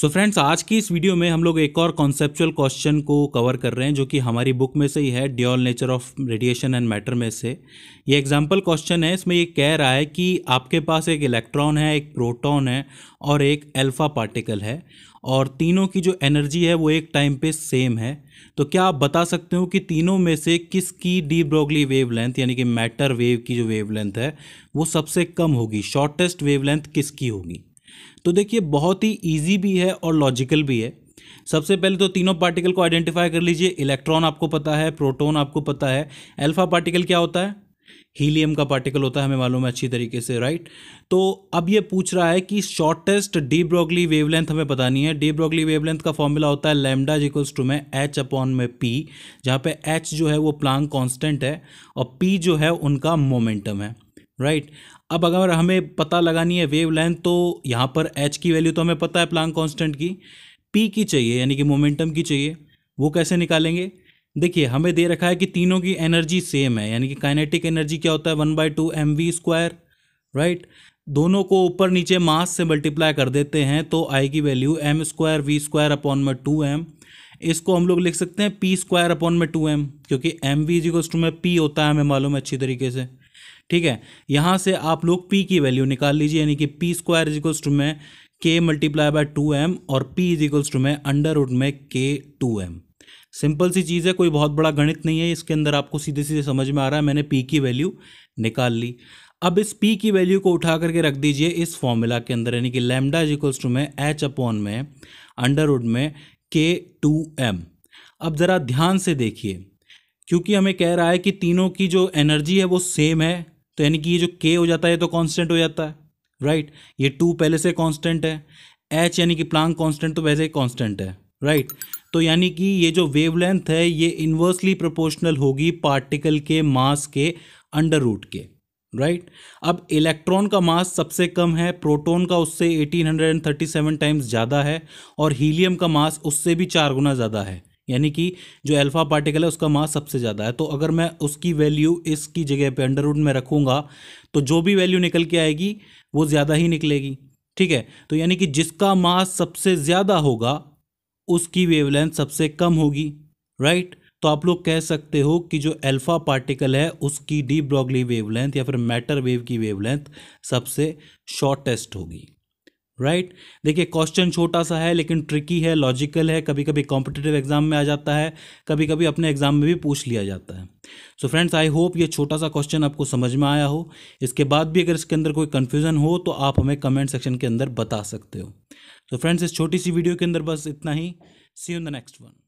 सो so friends आज की इस वीडियो में हम लोग एक और कॉन्सेप्चुअल क्वेश्चन को कवर कर रहे हैं जो कि हमारी बुक में से ही है dual nature of radiation and matter में से ये एग्जांपल क्वेश्चन है इसमें ये कह रहा है कि आपके पास एक इलेक्ट्रॉन है एक प्रोटॉन है और एक अल्फा पार्टिकल है और तीनों की जो एनर्जी है वो एक टाइम पे सेम है तो क्या आप बता सकते हो कि तीनों में से किसकी डी ब्रोगली वेव यानी कि मैटर वेव की जो वेव है वो सबसे कम होगी शॉर्टेस्ट वेव किसकी होगी तो देखिए बहुत ही ईजी भी है और लॉजिकल भी है सबसे पहले तो तीनों पार्टिकल को आइडेंटिफाई कर लीजिए इलेक्ट्रॉन आपको पता है प्रोटोन आपको पता है अल्फा पार्टिकल क्या होता है हीलियम का पार्टिकल होता है हमें मालूम है अच्छी तरीके से राइट तो अब ये पूछ रहा है कि शॉर्टेस्ट डी ब्रोगली वेवलेंथ हमें पता नहीं है डी ब्रोगली वेवलेंथ का फॉर्मूला होता है लेमडा जिकल्स टू में एच अपॉन में पी जहाँ पे एच जो है वो प्लांग कांस्टेंट है और पी जो है उनका मोमेंटम है राइट अब अगर हमें पता लगानी है वेव लेंथ तो यहाँ पर एच की वैल्यू तो हमें पता है प्लांग कांस्टेंट की पी की चाहिए यानी कि मोमेंटम की चाहिए वो कैसे निकालेंगे देखिए हमें दे रखा है कि तीनों की एनर्जी सेम है यानी कि काइनेटिक एनर्जी क्या होता है one by two M V square right दोनों को ऊपर नीचे मास से मल्टीप्लाई कर देते हैं तो आई की value M square V square upon में टू एम इसको हम लोग लिख सकते हैं पी स्क्वायर अपॉन में टू एम क्योंकि एम वी जी को में पी होता है हमें मालूम है अच्छी तरीके से ठीक है यहाँ से आप लोग पी की वैल्यू निकाल लीजिए यानी कि P square is equals to में K multiply by two M और पी इज इक्वल्स टू में अंडर उड में के टू एम सिंपल सी चीज़ है कोई बहुत बड़ा गणित नहीं है इसके अंदर आपको सीधे सीधे समझ में आ रहा है मैंने पी की वैल्यू निकाल ली अब इस पी की वैल्यू को उठा करके रख दीजिए इस फॉर्मूला के अंदर यानी कि लेमडा इज इक्वल्स टू में एच अपॉन में अंडर उड में के टू एम अब ज़रा ध्यान से देखिए क्योंकि हमें कह रहा है कि तीनों की जो एनर्जी है वो सेम है तो यानी कि ये जो के हो जाता है ये तो कांस्टेंट हो जाता है राइट ये टू पहले से कांस्टेंट है एच यानी कि प्लांग कांस्टेंट तो वैसे ही कॉन्स्टेंट है राइट तो यानी कि ये जो वेवलेंथ है ये इन्वर्सली प्रोपोर्शनल होगी पार्टिकल के मास के अंडर रूट के राइट right? अब इलेक्ट्रॉन का मास सबसे कम है प्रोटॉन का उससे 1837 टाइम्स ज़्यादा है और हीलियम का मास उससे भी चार गुना ज़्यादा है यानी कि जो अल्फ़ा पार्टिकल है उसका मास सबसे ज़्यादा है तो अगर मैं उसकी वैल्यू इसकी जगह पे अंडर रूट में रखूँगा तो जो भी वैल्यू निकल के आएगी वो ज़्यादा ही निकलेगी ठीक है तो यानी कि जिसका मास सबसे ज़्यादा होगा उसकी वेवलेंथ सबसे कम होगी राइट तो आप लोग कह सकते हो कि जो अल्फ़ा पार्टिकल है उसकी डीप ब्रॉगली वेवलेंथ या फिर मैटर वेव की वेवलेंथ सबसे शॉर्टेस्ट होगी राइट right? देखिए क्वेश्चन छोटा सा है लेकिन ट्रिकी है लॉजिकल है कभी कभी कॉम्पिटेटिव एग्जाम में आ जाता है कभी कभी अपने एग्जाम में भी पूछ लिया जाता है सो फ्रेंड्स आई होप ये छोटा सा क्वेश्चन आपको समझ में आया हो इसके बाद भी अगर इसके अंदर कोई कन्फ्यूजन हो तो आप हमें कमेंट सेक्शन के अंदर बता सकते हो सो so फ्रेंड्स इस छोटी सी वीडियो के अंदर बस इतना ही see in the next one